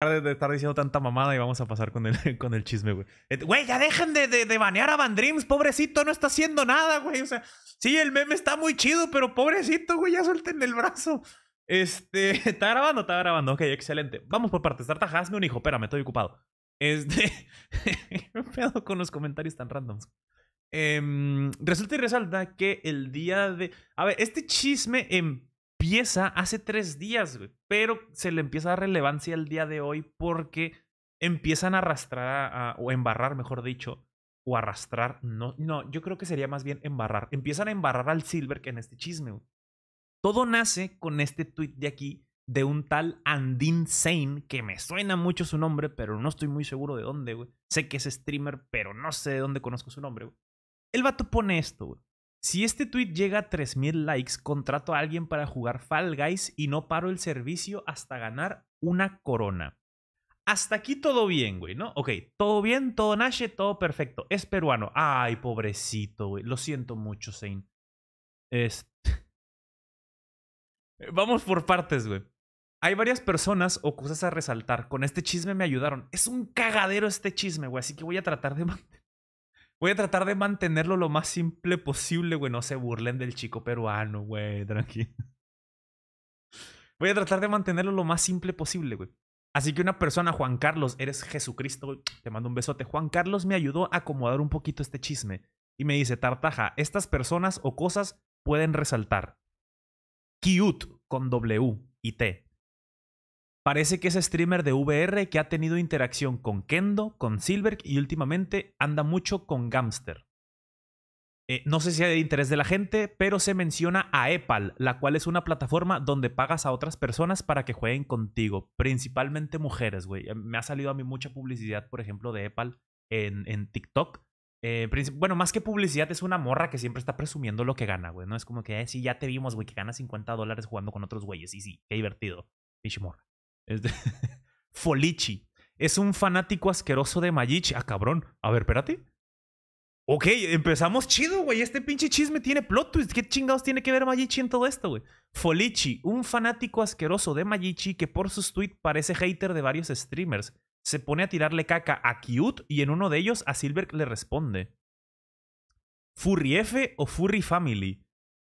de estar diciendo tanta mamada y vamos a pasar con el, con el chisme, güey. Güey, ya dejen de, banear a Van Dreams, pobrecito, no está haciendo nada, güey. O sea, sí, el meme está muy chido, pero pobrecito, güey, ya suelten el brazo. Este, está grabando, está grabando, ok, excelente. Vamos por partes, Tarta hazme un hijo, espérame, estoy ocupado. Este, me pedo con los comentarios tan randoms. Em, resulta y resalta que el día de... A ver, este chisme en em, empieza hace tres días, güey, pero se le empieza a dar relevancia el día de hoy porque empiezan a arrastrar, o embarrar, mejor dicho, o arrastrar, no, no, yo creo que sería más bien embarrar. Empiezan a embarrar al Silver que en este chisme. Güey. Todo nace con este tweet de aquí de un tal Andin Sane, que me suena mucho su nombre, pero no estoy muy seguro de dónde, güey. Sé que es streamer, pero no sé de dónde conozco su nombre, güey. El vato pone esto, güey. Si este tweet llega a 3000 likes, contrato a alguien para jugar Fall Guys y no paro el servicio hasta ganar una corona. Hasta aquí todo bien, güey, ¿no? Ok, todo bien, todo nace, todo perfecto. Es peruano. Ay, pobrecito, güey. Lo siento mucho, Zane. Este... Vamos por partes, güey. Hay varias personas o cosas a resaltar. Con este chisme me ayudaron. Es un cagadero este chisme, güey. Así que voy a tratar de Voy a tratar de mantenerlo lo más simple posible, güey. No se burlen del chico peruano, güey. Tranquilo. Voy a tratar de mantenerlo lo más simple posible, güey. Así que una persona, Juan Carlos, eres Jesucristo, Te mando un besote. Juan Carlos me ayudó a acomodar un poquito este chisme. Y me dice, Tartaja, estas personas o cosas pueden resaltar. Cute con W y T. Parece que es streamer de VR que ha tenido interacción con Kendo, con Silver y últimamente anda mucho con Gamster. Eh, no sé si hay de interés de la gente, pero se menciona a Epal, la cual es una plataforma donde pagas a otras personas para que jueguen contigo, principalmente mujeres, güey. Eh, me ha salido a mí mucha publicidad, por ejemplo, de Epal en, TikTok. Eh, bueno, más que publicidad, es una morra que siempre está presumiendo lo que gana, güey. No es como que, eh, sí, ya te vimos, güey, que gana 50 dólares jugando con otros güeyes. Y sí, qué divertido. Folichi. Es un fanático asqueroso de Mayichi. Ah, cabrón. A ver, espérate. Ok, empezamos chido, güey. Este pinche chisme tiene plot twist. ¿Qué chingados tiene que ver Mayichi en todo esto, güey? Folichi, un fanático asqueroso de Mayichi que por sus tweets parece hater de varios streamers. Se pone a tirarle caca a Cute y en uno de ellos a Silver le responde. Furry F o Furry Family.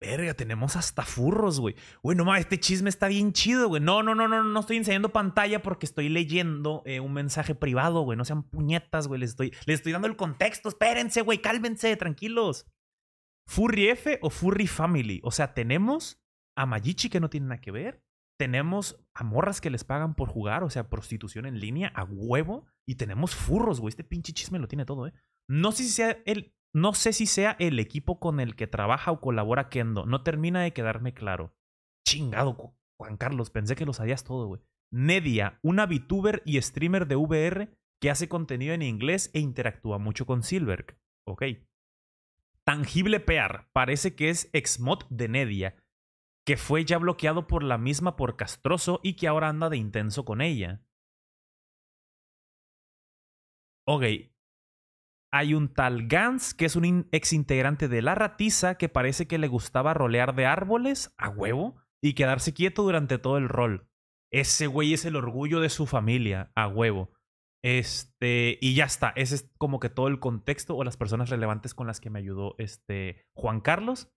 Verga, tenemos hasta furros, güey. Güey, no mames, este chisme está bien chido, güey. No, no, no, no, no estoy enseñando pantalla porque estoy leyendo eh, un mensaje privado, güey. No sean puñetas, güey. Les estoy, estoy dando el contexto. Espérense, güey. Cálmense, tranquilos. Furry F o Furry Family. O sea, tenemos a Mayichi que no tiene nada que ver. Tenemos a morras que les pagan por jugar, o sea, prostitución en línea a huevo. Y tenemos furros, güey. Este pinche chisme lo tiene todo, ¿eh? No sé si sea el no sé si sea el equipo con el que trabaja o colabora Kendo. No termina de quedarme claro. Chingado, Juan Carlos, pensé que lo sabías todo, güey. Nedia, una VTuber y streamer de VR que hace contenido en inglés e interactúa mucho con Silver. Ok. Tangible Pear, parece que es exmod de Nedia, que fue ya bloqueado por la misma por Castroso y que ahora anda de intenso con ella. Ok, hay un tal Gans, que es un ex integrante de La Ratiza, que parece que le gustaba rolear de árboles a huevo y quedarse quieto durante todo el rol. Ese güey es el orgullo de su familia, a huevo. Este, y ya está. Ese es como que todo el contexto o las personas relevantes con las que me ayudó este Juan Carlos.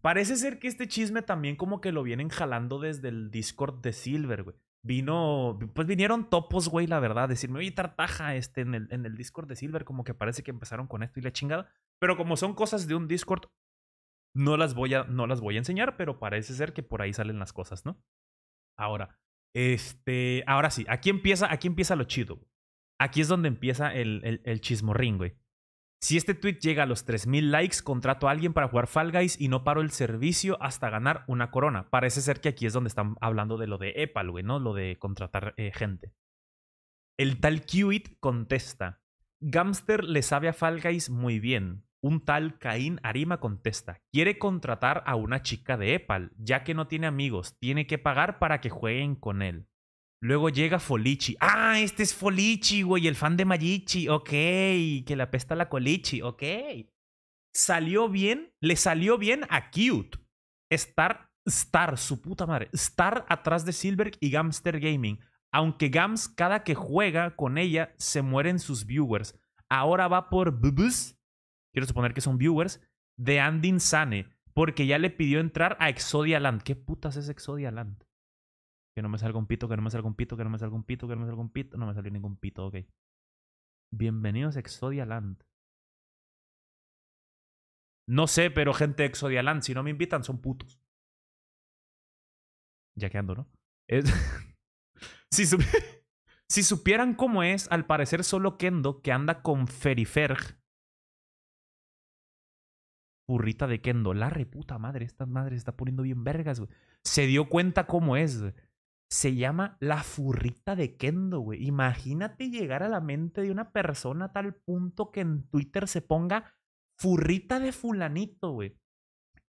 Parece ser que este chisme también como que lo vienen jalando desde el Discord de Silver, güey vino, pues vinieron topos, güey, la verdad, decirme, oye, tartaja, este, en el, en el Discord de Silver, como que parece que empezaron con esto y la chingada. Pero como son cosas de un Discord, no las voy a, no las voy a enseñar, pero parece ser que por ahí salen las cosas, ¿no? Ahora, este, ahora sí, aquí empieza, aquí empieza lo chido. Aquí es donde empieza el, el, el chismorrín, güey. Si este tweet llega a los 3000 likes, contrato a alguien para jugar Fall Guys y no paro el servicio hasta ganar una corona. Parece ser que aquí es donde están hablando de lo de Epal, güey, ¿no? Lo de contratar eh, gente. El tal Qit contesta: Gamster le sabe a Fall Guys muy bien. Un tal Caín Arima contesta: Quiere contratar a una chica de Epal, ya que no tiene amigos, tiene que pagar para que jueguen con él. Luego llega Folichi. Ah, este es Folichi, güey, el fan de Mayichi. Ok, que la pesta la colichi. Ok. Salió bien, le salió bien a Cute. Star, Star, su puta madre. Star atrás de Silberg y Gamster Gaming. Aunque Gams cada que juega con ella se mueren sus viewers. Ahora va por Bubus, quiero suponer que son viewers, de Andin Sane. porque ya le pidió entrar a Exodia Land. ¿Qué putas es Exodia Land? Que no me salga un pito, que no me salga un pito, que no me salga un pito, que no me salga un pito. No me salió ningún pito, ok. Bienvenidos a Exodia Land. No sé, pero gente de Exodia Land, si no me invitan, son putos. Ya que ando, ¿no? Es... si, si supieran cómo es, al parecer solo Kendo, que anda con Feriferg. Burrita de Kendo. La reputa madre, esta madre se está poniendo bien vergas, güey. Se dio cuenta cómo es, güey se llama La Furrita de Kendo, güey. Imagínate llegar a la mente de una persona a tal punto que en Twitter se ponga Furrita de Fulanito, güey.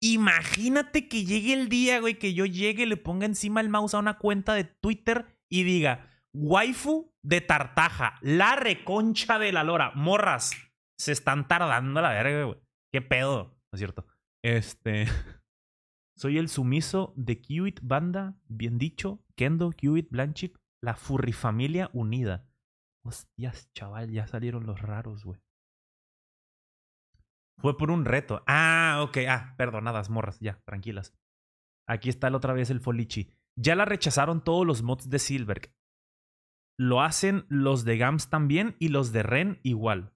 Imagínate que llegue el día, güey, que yo llegue, le ponga encima el mouse a una cuenta de Twitter y diga, waifu de Tartaja, la reconcha de la lora, morras, se están tardando la verga, güey. ¿Qué pedo? ¿No es cierto? Este... Soy el sumiso de Kiwit Banda, bien dicho, Kendo, Hewitt, Blanchett, la familia unida. Hostias, chaval, ya salieron los raros, güey. Fue por un reto. Ah, ok. Ah, perdonadas, morras. Ya, tranquilas. Aquí está otra vez el Folichi. Ya la rechazaron todos los mods de Silberg. Lo hacen los de Gams también y los de Ren igual.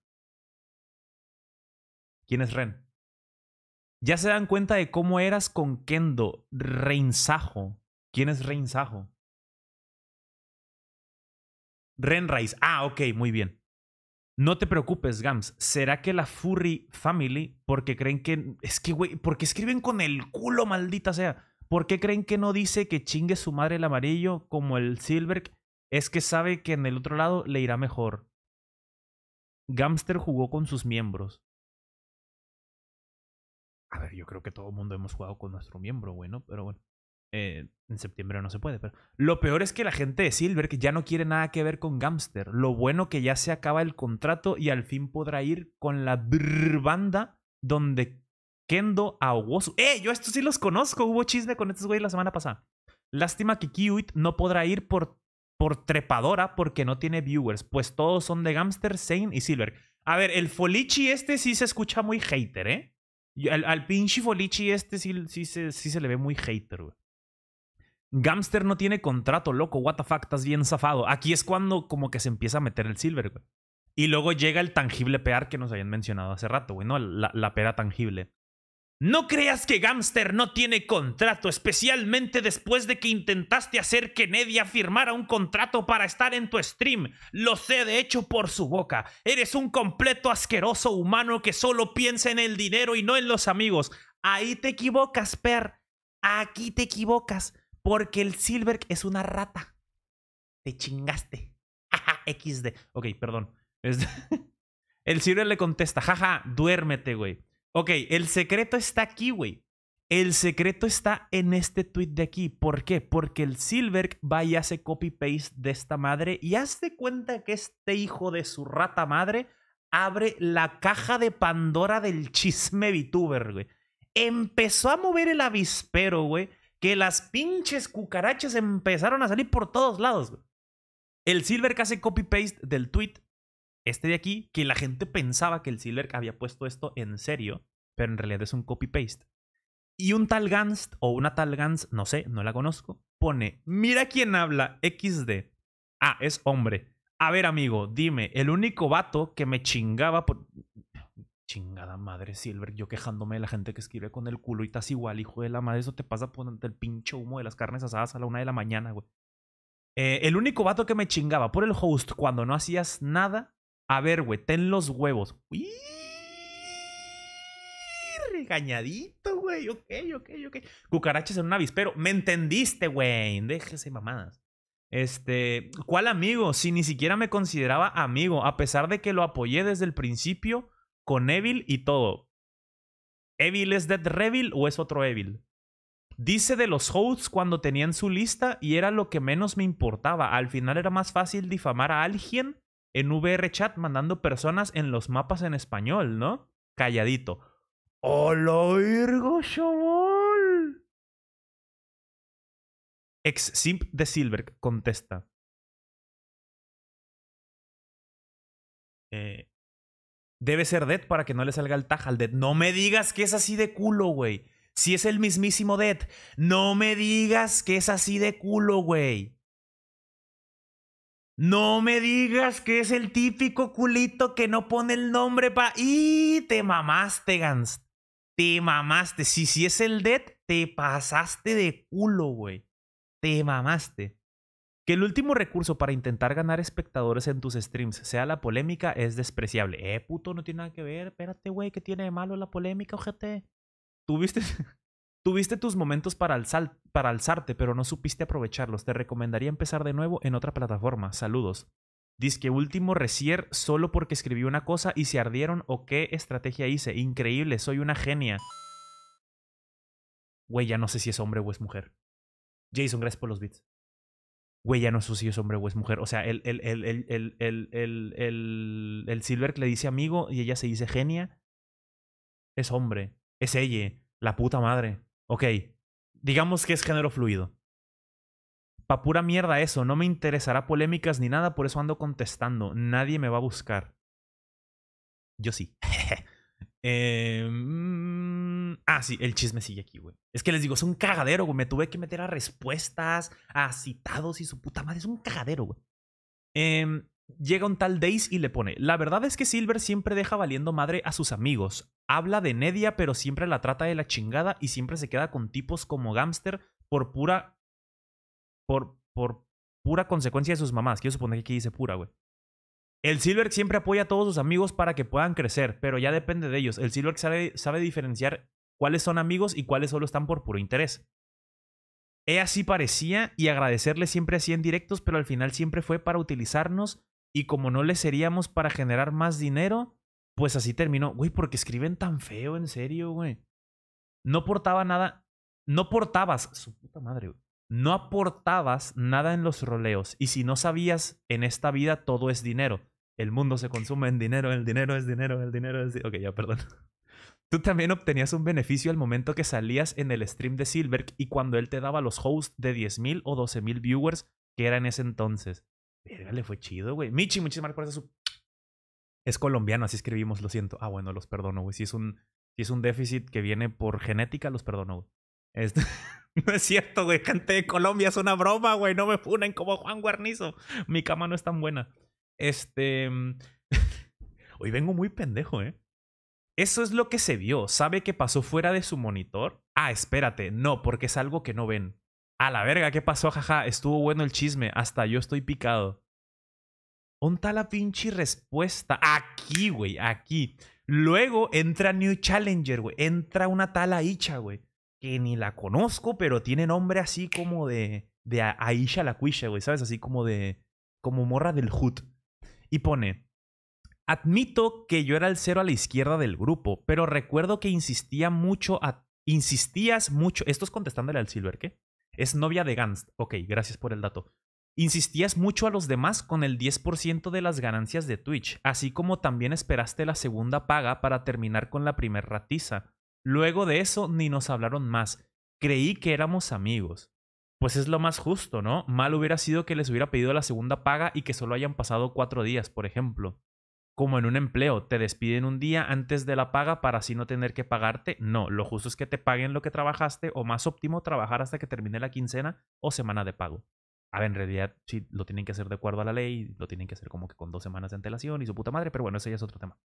¿Quién es Ren? Ya se dan cuenta de cómo eras con Kendo. Reinsajo. ¿Quién es Reinsajo? Renrise. Ah, ok, muy bien. No te preocupes, Gams. ¿Será que la Furry Family, porque creen que. Es que, güey, porque escriben con el culo, maldita sea. ¿Por qué creen que no dice que chingue su madre el amarillo como el Silver? Es que sabe que en el otro lado le irá mejor. Gamster jugó con sus miembros. A ver, yo creo que todo el mundo hemos jugado con nuestro miembro, güey, Pero bueno. Eh, en septiembre no se puede, pero. Lo peor es que la gente de Silver que ya no quiere nada que ver con Gamster. Lo bueno que ya se acaba el contrato y al fin podrá ir con la brrr banda donde Kendo a su... ¡Eh! Yo estos sí los conozco. Hubo chisme con estos güeyes la semana pasada. Lástima que Kiwit no podrá ir por, por trepadora porque no tiene viewers, pues todos son de Gamster, Zane y Silver. A ver, el Folichi este sí se escucha muy hater, ¿eh? Al, pinche Folichi este sí, se, sí se le ve muy hater, güey. Gamster no tiene contrato, loco. What the fuck, estás bien zafado. Aquí es cuando como que se empieza a meter el silver, güey. Y luego llega el tangible pear que nos habían mencionado hace rato, güey, ¿no? La, la pera tangible. No creas que Gamster no tiene contrato, especialmente después de que intentaste hacer que Nedia firmara un contrato para estar en tu stream. Lo sé de hecho por su boca. Eres un completo asqueroso humano que solo piensa en el dinero y no en los amigos. Ahí te equivocas, Per. Aquí te equivocas. Porque el Silver es una rata. Te chingaste. Jaja, XD. Ok, perdón. el Silver le contesta, jaja, duérmete, güey. Ok, el secreto está aquí, güey. El secreto está en este tweet de aquí. ¿Por qué? Porque el Silberg va y hace copy-paste de esta madre y hace cuenta que este hijo de su rata madre abre la caja de Pandora del chisme VTuber, güey. Empezó a mover el avispero, güey, que las pinches cucarachas empezaron a salir por todos lados. El Silver que hace copy-paste del tweet, este de aquí, que la gente pensaba que el Silver había puesto esto en serio, pero en realidad es un copy-paste. Y un tal Gans, o una tal Gans, no sé, no la conozco, pone, mira quién habla, XD. Ah, es hombre. A ver, amigo, dime, el único vato que me chingaba por... Chingada madre, Silver, yo quejándome de la gente que escribe con el culo y estás igual, hijo de la madre, eso te pasa por el pincho humo de las carnes asadas a la una de la mañana, güey. Eh, el único vato que me chingaba por el host cuando no hacías nada. A ver, güey, ten los huevos. regañadito, güey. Ok, ok, ok. Cucarachas en un avispero. Me entendiste, güey. Déjese mamadas. Este, ¿cuál amigo? Si ni siquiera me consideraba amigo, a pesar de que lo apoyé desde el principio, con Evil y todo. ¿Evil es Dead Revil o es otro Evil? Dice de los hosts cuando tenían su lista y era lo que menos me importaba. Al final era más fácil difamar a alguien en VR chat mandando personas en los mapas en español, ¿no? Calladito. ¡Hola, Virgo Chabol! Ex Simp de Silver contesta. Eh, Debe ser Dead para que no le salga el taja al Dead. No me digas que es así de culo, güey. Si es el mismísimo Dead. No me digas que es así de culo, güey. No me digas que es el típico culito que no pone el nombre pa. ¡Y te mamaste, Gans! Te mamaste. Si, si es el Dead, te pasaste de culo, güey. Te mamaste. Que el último recurso para intentar ganar espectadores en tus streams sea la polémica es despreciable. Eh, puto, no tiene nada que ver. Espérate, güey, ¿qué tiene de malo la polémica, ojete? Tuviste, tus momentos para, alzar, para alzarte, pero no supiste aprovecharlos. Te recomendaría empezar de nuevo en otra plataforma. Saludos. Dice que último recier solo porque escribí una cosa y se ardieron o qué estrategia hice. Increíble, soy una genia. Güey, ya no sé si es hombre o es mujer. Jason, gracias por los bits güey, ya no sé si es hombre o es mujer. O sea, el, el, el, el, le dice amigo y ella se dice genia. Es hombre, es ella, la puta madre. Ok, digamos que es género fluido. Pa' pura mierda eso, no me interesará polémicas ni nada, por eso ando contestando. Nadie me va a buscar. Yo sí. eh, Ah, el chisme sigue aquí, güey. Es que les digo, es un cagadero, güey. Me tuve que meter a respuestas, a citados y su puta madre. Es un cagadero, güey. Em, llega un tal Days y le pone, la verdad es que Silver siempre deja valiendo madre a sus amigos. Habla de Nedia, pero siempre la trata de la chingada y siempre se queda con tipos como Gamster por pura... Por, por pura consecuencia de sus mamás. Quiero suponer que aquí dice pura, güey. El Silver siempre apoya a todos sus amigos para que puedan crecer, pero ya depende de ellos. El Silver sabe diferenciar cuáles son amigos y cuáles solo están por puro interés. He así parecía y agradecerle siempre así en directos, pero al final siempre fue para utilizarnos y como no le seríamos para generar más dinero, pues así terminó. Güey, porque escriben tan feo, en serio, güey. No portaba nada, no portabas, su puta madre, güey. No aportabas nada en los roleos y si no sabías, en esta vida todo es dinero. El mundo se consume en dinero, el dinero es dinero, el dinero es... dinero. ok, ya, perdón. Tú también obtenías un beneficio al momento que salías en el stream de Silver y cuando él te daba los hosts de 10.000 o 12.000 viewers que era en ese entonces. Verga, le fue chido, güey. Michi, muchísimas gracias por su... Es colombiano, así escribimos, lo siento. Ah, bueno, los perdono, güey. Si es un, es un déficit que viene por genética, los perdono, güey. Este, no es cierto, güey. Gente de Colombia es una broma, güey. No me funen como Juan Guarnizo. Mi cama no es tan buena. Este... Hoy vengo muy pendejo, ¿eh? Eso es lo que se vio. ¿Sabe qué pasó fuera de su monitor? Ah, espérate, no, porque es algo que no ven. A la verga, ¿qué pasó? Jaja, estuvo bueno el chisme. Hasta yo estoy picado. Onta la pinche respuesta. Aquí, güey, aquí. Luego entra New Challenger, güey. Entra una tal Aisha, güey. Que ni la conozco, pero tiene nombre así como de. De Aisha la Cuisha, güey, ¿sabes? Así como de. Como morra del Hood. Y pone. Admito que yo era el cero a la izquierda del grupo, pero recuerdo que insistía mucho a, insistías mucho. Esto es contestándole al Silver, ¿qué? Es novia de Gans. Ok, gracias por el dato. Insistías mucho a los demás con el 10% de las ganancias de Twitch, así como también esperaste la segunda paga para terminar con la primer ratiza. Luego de eso ni nos hablaron más. Creí que éramos amigos. Pues es lo más justo, ¿no? Mal hubiera sido que les hubiera pedido la segunda paga y que solo hayan pasado cuatro días, por ejemplo como en un empleo, te despiden un día antes de la paga para así no tener que pagarte. No, lo justo es que te paguen lo que trabajaste o más óptimo trabajar hasta que termine la quincena o semana de pago. A ver, en realidad sí lo tienen que hacer de acuerdo a la ley, lo tienen que hacer como que con dos semanas de antelación y su puta madre, pero bueno, ese ya es otro tema.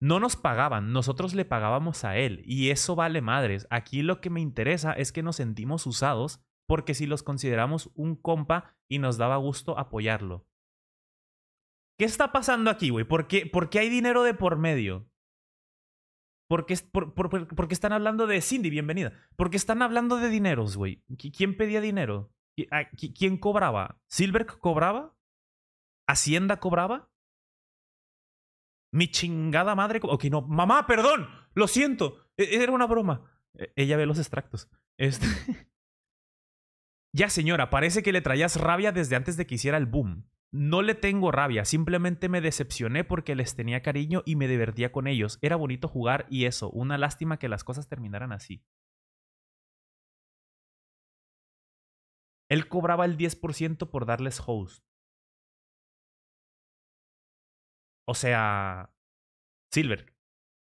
No nos pagaban, nosotros le pagábamos a él y eso vale madres. Aquí lo que me interesa es que nos sentimos usados porque si los consideramos un compa y nos daba gusto apoyarlo. ¿Qué está pasando aquí, güey? ¿Por qué, hay dinero de por medio? ¿Por qué, están hablando de Cindy? Bienvenida. ¿Por qué están hablando de dineros, güey? ¿Quién pedía dinero? ¿Quién cobraba? ¿Silver cobraba? ¿Hacienda cobraba? ¿Mi chingada madre? Ok, no. Mamá, perdón. Lo siento. E, era una broma. E, ella ve los extractos. Este... ya, señora, parece que le traías rabia desde antes de que hiciera el boom. No le tengo rabia, simplemente me decepcioné porque les tenía cariño y me divertía con ellos. Era bonito jugar y eso, una lástima que las cosas terminaran así. Él cobraba el 10% por darles host. O sea, Silver.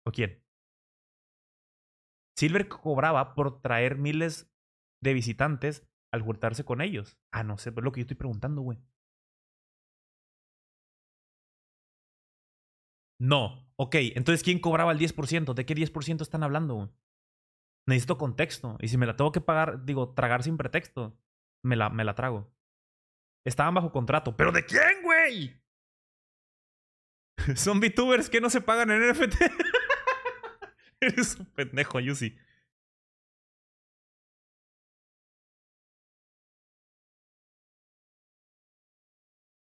¿O quién? Silver cobraba por traer miles de visitantes al juntarse con ellos. Ah, no sé, es lo que yo estoy preguntando, güey. No. Ok, entonces ¿quién cobraba el 10%? ¿De qué 10% están hablando? Necesito contexto. Y si me la tengo que pagar, digo, tragar sin pretexto, me la, me la trago. Estaban bajo contrato. ¿Pero de quién, güey? Son VTubers que no se pagan en NFT. Eres un pendejo, Yusi.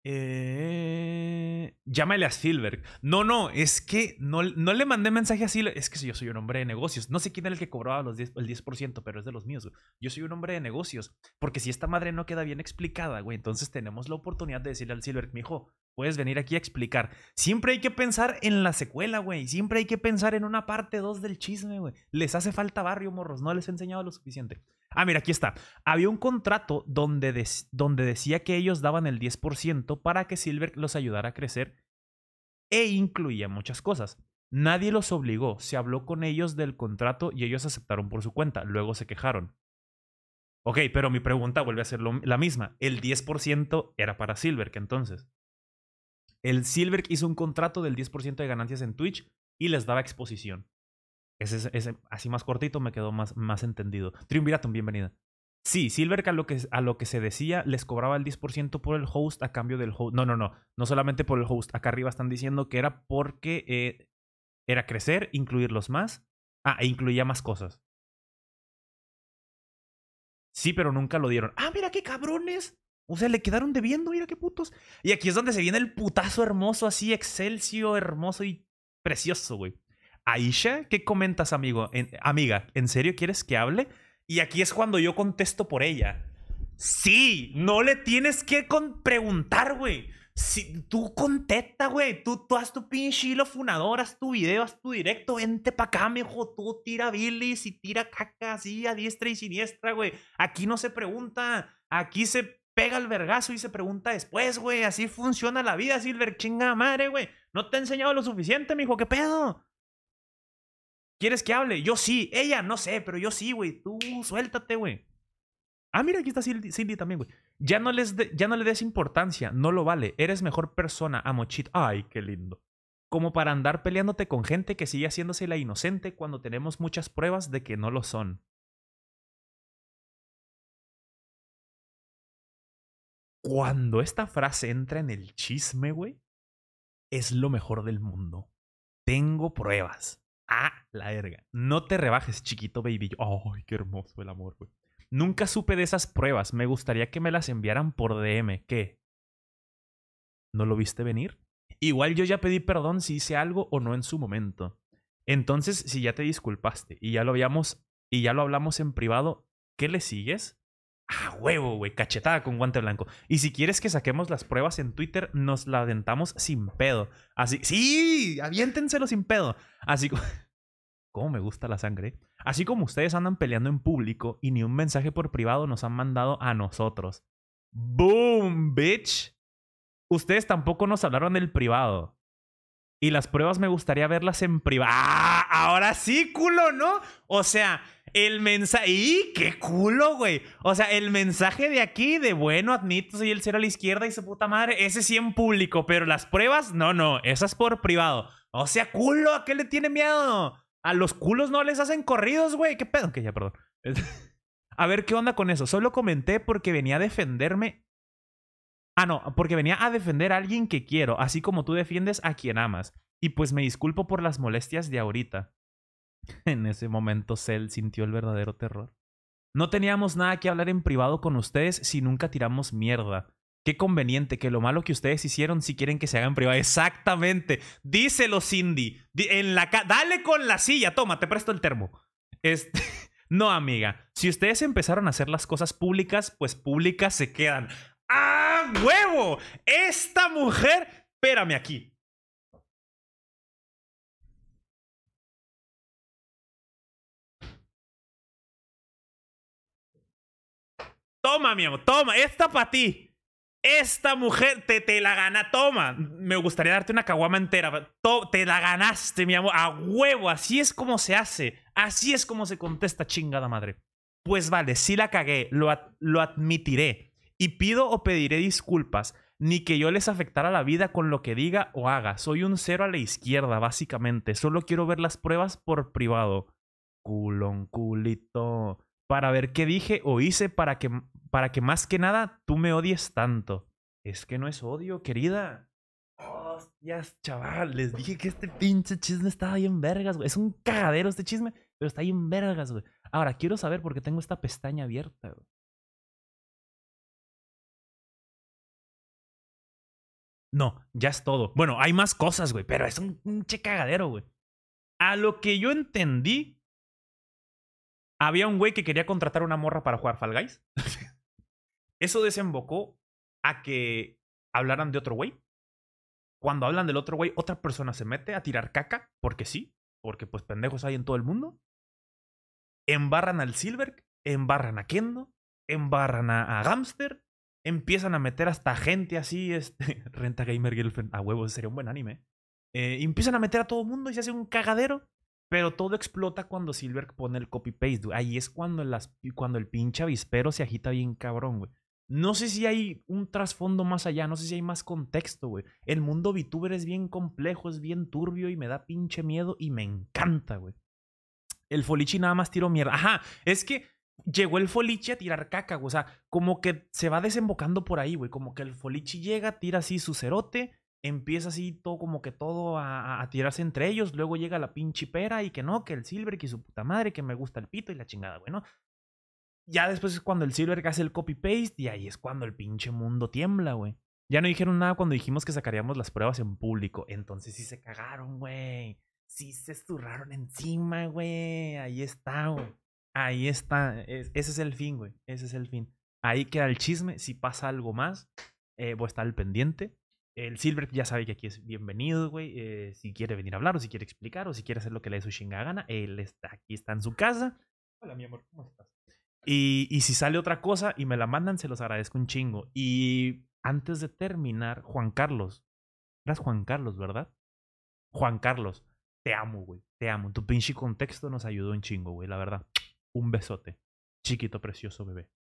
Eh llámale a Silver. No, no, es que no, no le mandé mensaje a Silver. Es que yo soy un hombre de negocios. No sé quién era el que cobraba el 10%, pero es de los míos. Yo soy un hombre de negocios. Porque si esta madre no queda bien explicada, güey, entonces tenemos la oportunidad de decirle al Silver, mijo, puedes venir aquí a explicar. Siempre hay que pensar en la secuela, güey. Siempre hay que pensar en una parte 2 del chisme, güey. Les hace falta barrio, morros. No les he enseñado lo suficiente. Ah, mira, aquí está. Había un contrato donde, donde decía que ellos daban el 10% para que Silver los ayudara a crecer e incluía muchas cosas. Nadie los obligó, se habló con ellos del contrato y ellos aceptaron por su cuenta, luego se quejaron. Ok, pero mi pregunta vuelve a ser la misma. El 10% era para Silver, entonces. El Silver hizo un contrato del 10% de ganancias en Twitch y les daba exposición. así más cortito me quedó más, más entendido. Triumviratum, bienvenida. Sí, Silver a lo, que, a lo que se decía les cobraba el 10% por el host a cambio del host. No, no, no. No solamente por el host. Acá arriba están diciendo que era porque eh, era crecer, incluirlos más. Ah, e incluía más cosas. Sí, pero nunca lo dieron. Ah, mira qué cabrones. O sea, le quedaron debiendo, mira qué putos. Y aquí es donde se viene el putazo hermoso, así, excelsio, hermoso y precioso, güey. Aisha, ¿qué comentas, amigo? amiga, ¿en serio quieres que hable? Y aquí es cuando yo contesto por ella. Sí, no le tienes que preguntar, güey. Si, tú contesta, güey. Tú, tú haz tu pinche hilo funador, haz tu video, haz tu directo. Vente pa' acá, mijo. Tú tira bilis y tira caca así a diestra y siniestra, güey. Aquí no se pregunta. Aquí se pega el vergazo y se pregunta después, güey. Así funciona la vida, Silver. Chinga madre, güey. No te he enseñado lo suficiente, mijo. ¿Qué pedo? ¿Quieres que hable? Yo sí. Ella, no sé, pero yo sí, güey. Tú suéltate, güey. Ah, mira, aquí está Cindy, también, güey. Ya no, ya no le des importancia, no lo vale. Eres mejor persona, amo Ay, qué lindo. Como para andar peleándote con gente que sigue haciéndose la inocente cuando tenemos muchas pruebas de que no lo son. Cuando esta frase entra en el chisme, güey, es lo mejor del mundo. Tengo pruebas. Ah, la verga. No te rebajes, chiquito baby. Ay, qué hermoso el amor, güey. Nunca supe de esas pruebas. Me gustaría que me las enviaran por DM. ¿Qué? ¿No lo viste venir? Igual yo ya pedí perdón si hice algo o no en su momento. Entonces, si ya te disculpaste y ya lo habíamos y ya lo hablamos en privado, ¿qué le sigues? Ah, huevo, güey, cachetada con guante blanco. Y si quieres que saquemos las pruebas en Twitter, nos la aventamos sin pedo. Así, sí, aviéntenselo sin pedo. Así como me gusta la sangre. Así como ustedes andan peleando en público y ni un mensaje por privado nos han mandado a nosotros. Boom, bitch. Ustedes tampoco nos hablaron del privado. Y las pruebas me gustaría verlas en privado. ¡Ah! Ahora sí, culo, ¿no? O sea, el mensaje. ¡Y qué culo, güey! O sea, el mensaje de aquí, de bueno, admito, soy el cero a la izquierda y su puta madre, ese sí en público, pero las pruebas, no, no, esas por privado. O sea, culo, ¿a qué le tiene miedo? A los culos no les hacen corridos, güey. ¿Qué pedo? Que ya, perdón. a ver qué onda con eso. Solo comenté porque venía a defenderme. Ah, no, porque venía a defender a alguien que quiero, así como tú defiendes a quien amas. Y pues me disculpo por las molestias de ahorita. En ese momento Cell sintió el verdadero terror. No teníamos nada que hablar en privado con ustedes si nunca tiramos mierda. Qué conveniente que lo malo que ustedes hicieron si quieren que se haga en privado. Exactamente. Díselo, Cindy. En la Dale con la silla. Toma, te presto el termo. Este... No, amiga. Si ustedes empezaron a hacer las cosas públicas, pues públicas se quedan. ¡Ah, huevo! Esta mujer... Espérame aquí. Toma, mi amor, toma, esta para ti. Esta mujer te, te la gana, toma. Me gustaría darte una caguama entera. te la ganaste, mi amor, a huevo. Así es como se hace. Así es como se contesta, chingada madre. Pues vale, sí la cagué, lo, lo admitiré. Y pido o pediré disculpas, ni que yo les afectara la vida con lo que diga o haga. Soy un cero a la izquierda, básicamente. Solo quiero ver las pruebas por privado. Culón, culito para ver qué dije o hice para que, para que más que nada tú me odies tanto. Es que no es odio, querida. Hostias, chaval, les dije que este pinche chisme estaba en vergas, güey. Es un cagadero este chisme, pero está ahí en vergas, güey. Ahora, quiero saber por qué tengo esta pestaña abierta, güey. No, ya es todo. Bueno, hay más cosas, güey, pero es un pinche cagadero, güey. A lo que yo entendí, había un güey que quería contratar una morra para jugar Fall Guys. Eso desembocó a que hablaran de otro güey. Cuando hablan del otro güey, otra persona se mete a tirar caca, porque sí, porque pues pendejos hay en todo el mundo. Embarran al Silver, embarran a Kendo, embarran a, Gamster, empiezan a meter hasta gente así, este, Renta Gamer Girlfriend, a huevos, sería un buen anime. Eh, empiezan a meter a todo el mundo y se hace un cagadero. Pero todo explota cuando Silver pone el copy-paste. Ahí es cuando, las, cuando el pinche avispero se agita bien cabrón, güey. No sé si hay un trasfondo más allá, no sé si hay más contexto, güey. El mundo VTuber es bien complejo, es bien turbio y me da pinche miedo y me encanta, güey. El Folichi nada más tiró mierda. Ajá, es que llegó el Folichi a tirar caca, güey. O sea, como que se va desembocando por ahí, güey. Como que el Folichi llega, tira así su cerote empieza así todo como que todo a, tirarse entre ellos, luego llega la pinche pera y que no, que el Silver, que su puta madre, que me gusta el pito y la chingada, bueno. Ya después es cuando el Silver hace el copy-paste y ahí es cuando el pinche mundo tiembla, güey. Ya no dijeron nada cuando dijimos que sacaríamos las pruebas en público, entonces sí se cagaron, güey. Sí se esturraron encima, güey. Ahí está, güey. Ahí está. ese es el fin, güey. Ese es el fin. Ahí queda el chisme. Si pasa algo más, eh, voy a pendiente. El Silver ya sabe que aquí es bienvenido, güey. Eh, si quiere venir a hablar o si quiere explicar o si quiere hacer lo que le dé su chingada gana, él está aquí, está en su casa. Hola, mi amor, ¿cómo estás? Y, y si sale otra cosa y me la mandan, se los agradezco un chingo. Y antes de terminar, Juan Carlos. Eras Juan Carlos, ¿verdad? Juan Carlos, te amo, güey. Te amo. Tu pinche contexto nos ayudó un chingo, güey, la verdad. Un besote. Chiquito, precioso bebé.